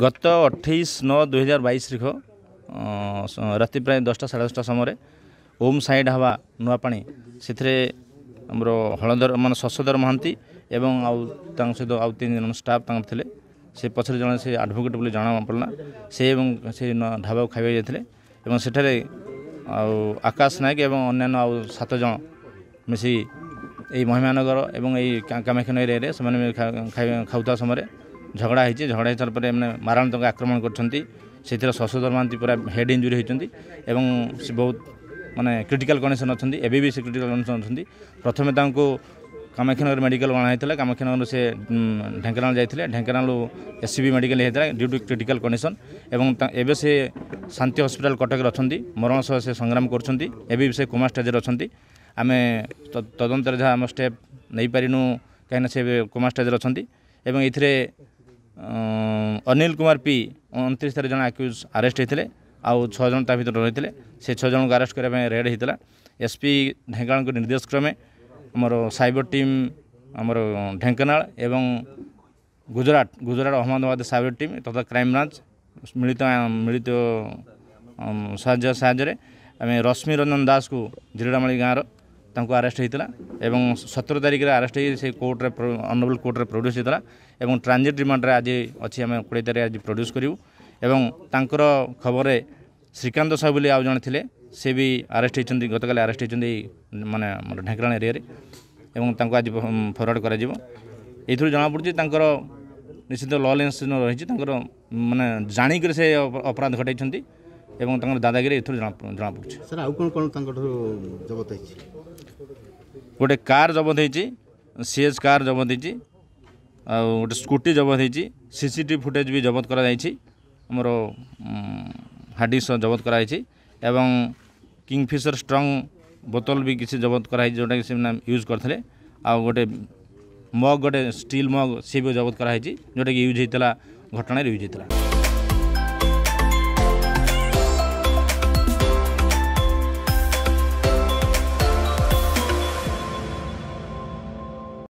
গত অঠাইশ নয় দুই হাজার বাইশ তারিখ রাতে প্রায় দশটা সাড়ে দশটা সময় ওম সাই ঢাবা নূয়াপাণি সেথিরে আমার হলধর মানে শশধর মহান্তি এবং আউ তাঙ্ক তিন জন স্টাফ তাঙ্ক থিলে সে পছরে জন সে আডভোকেট বলে জনা পড়লা সে এবং সে ঢাবা খাইবা যাই এবং সেঠারে আকাশ নায়ক এবং অন্যান্য আউ সাতজন মিশি এই মহিমানগর এবং এই কামাখ্যা এরিয়ারে সে খাওয়া সময় ঝগড়া হয়েছে ঝগড়া হয়ে তারপরে এমনি মারণাত্মক আক্রমণ করছেন ସେଥିର ଶଶଧର ମହାନ୍ତି ପୁରା ହେଡ଼୍ ଇଞ୍ଜୁରି ହୋଇଛନ୍ତି ଏବଂ ସେ ବହୁତ ମାନେ କ୍ରିଟିକାଲ୍ କଣ୍ଡିସନ୍ ଅଛନ୍ତି ଏବେ ବି ସେ କ୍ରିଟିକାଲ୍ କଣ୍ଡିସନ୍ ଅଛନ୍ତି ପ୍ରଥମେ ତାଙ୍କୁ କାମାକ୍ଷାନଗର ମେଡ଼ିକାଲ ଅଣାହେଇଥିଲା କାମାକ୍ଷାନଗରରୁ ସେ ଢେଙ୍କାନାଳ ଯାଇଥିଲେ ଢେଙ୍କାନାଳରୁ ଏସ୍ ସି ବି ମେଡ଼ିକାଲ ହେଇଥିଲା ଡ୍ୟୁ ଟୁ କ୍ରିଟିକାଲ୍ କଣ୍ଡିସନ୍ ଏବଂ ଏବେ ସେ ଶାନ୍ତି ହସ୍ପିଟାଲ କଟକରେ ଅଛନ୍ତି ମରଣ ସହ ସେ ସଂଗ୍ରାମ କରୁଛନ୍ତି ଏବେ ବି ସେ କୋମା ଷ୍ଟେଜ୍ରେ ଅଛନ୍ତି ଆମେ ତଦନ୍ତରେ ଯାହା ଆମ ଷ୍ଟେପ୍ ନେଇପାରିନୁ କାହିଁକିନା ସେ କୋମା ଷ୍ଟେଜ୍ରେ ଅଛନ୍ତି ଏବଂ ଏଥିରେ ଅନିଲ କୁମାର ପି ଅଣତିରିଶ ତାରିଖ ଜଣେ ଆକ୍ୟୁଜ୍ ଆରେଷ୍ଟ ହେଇଥିଲେ ଆଉ ଛଅ ଜଣ ତା ଭିତରେ ରହିଥିଲେ ସେ ଛଅ ଜଣଙ୍କୁ ଆରେଷ୍ଟ କରିବା ପାଇଁ ରେଡ୍ ହେଇଥିଲା ଏସ୍ପି ଢେଙ୍କାନାଳଙ୍କ ନିର୍ଦ୍ଦେଶ କ୍ରମେ ଆମର ସାଇବର ଟିମ୍ ଆମର ଢେଙ୍କାନାଳ ଏବଂ ଗୁଜରାଟ ଗୁଜରାଟ ଅହମ୍ମଦାବାଦ ସାଇବର ଟିମ୍ ତଥା କ୍ରାଇମବ୍ରାଞ୍ଚ ମିଳିତ ମିଳିତ ସାହାଯ୍ୟ ସାହାଯ୍ୟରେ ଆମେ ରଶ୍ମି ରଞ୍ଜନ ଦାସକୁ ଧିରଡ଼ାମାଳି ଗାଁର ତାଙ୍କୁ ଆରେଷ୍ଟ ହୋଇଥିଲା ଏବଂ ସତର ତାରିଖରେ ଆରେଷ୍ଟ ହୋଇ ସେ କୋର୍ଟରେ ଅନରେବଲ୍ କୋର୍ଟରେ ପ୍ରଡ୍ୟୁସ୍ ହୋଇଥିଲା ଏବଂ ଟ୍ରାଞ୍ଜିଟ୍ ରିମାଣ୍ଡରେ ଆଜି ଅଛି ଆମେ କୋଡ଼ିଏ ତାରିଖ ଆଜି ପ୍ରଡ୍ୟୁସ୍ କରିବୁ ଏବଂ ତାଙ୍କର ଖବରରେ ଶ୍ରୀକାନ୍ତ ସାହୁ ବୋଲି ଆଉ ଜଣେ ଥିଲେ ସେ ବି ଆରେଷ୍ଟ ହୋଇଛନ୍ତି ଗତକାଲି ଆରେଷ୍ଟ ହୋଇଛନ୍ତି ମାନେ ଆମର ଢେଙ୍କାନାଳ ଏରିଆରେ ଏବଂ ତାଙ୍କୁ ଆଜି ଫରୱାର୍ଡ଼ କରାଯିବ ଏଥିରୁ ଜଣାପଡ଼ୁଛି ତାଙ୍କର ନିଶ୍ଚିତ ଲ ଲେନ୍ସ ରହିଛି ତାଙ୍କର ମାନେ ଜାଣିକରି ସେ ଅପରାଧ ଘଟାଇଛନ୍ତି ଏବଂ ତାଙ୍କର ଦାଦାଗିରି ଏଥିରୁ ଜଣାପଡ଼ୁଛି ସାର୍ ଆଉ କ'ଣ କ'ଣ ତାଙ୍କଠାରୁ ଜବତ ହେଇଛି ଗୋଟେ କାର୍ ଜବତ ହେଇଛି ସିଏସ୍ କାର୍ ଜବତ ହେଇଛି ଆଉ ଗୋଟେ ସ୍କୁଟି ଜବତ ହେଇଛି ସିସିଟିଭି ଫୁଟେଜ୍ ବି ଜବତ କରାଯାଇଛି ଆମର ହାର୍ଡିସ୍ ଜବତ କରାଯାଇଛି ଏବଂ କିଙ୍ଗଫିସର ଷ୍ଟ୍ରଙ୍ଗ ବୋତଲ ବି କିଛି ଜବତ କରାହେଇଛି ଯେଉଁଟାକି ସେମାନେ ୟୁଜ୍ କରିଥିଲେ ଆଉ ଗୋଟେ ମଗ୍ ଗୋଟେ ଷ୍ଟିଲ୍ ମଗ୍ ସିଏ ବି ଜବତ କରାହେଇଛି ଯେଉଁଟାକି ୟୁଜ୍ ହେଇଥିଲା ଘଟଣାରେ ୟୁଜ୍ ହେଇଥିଲା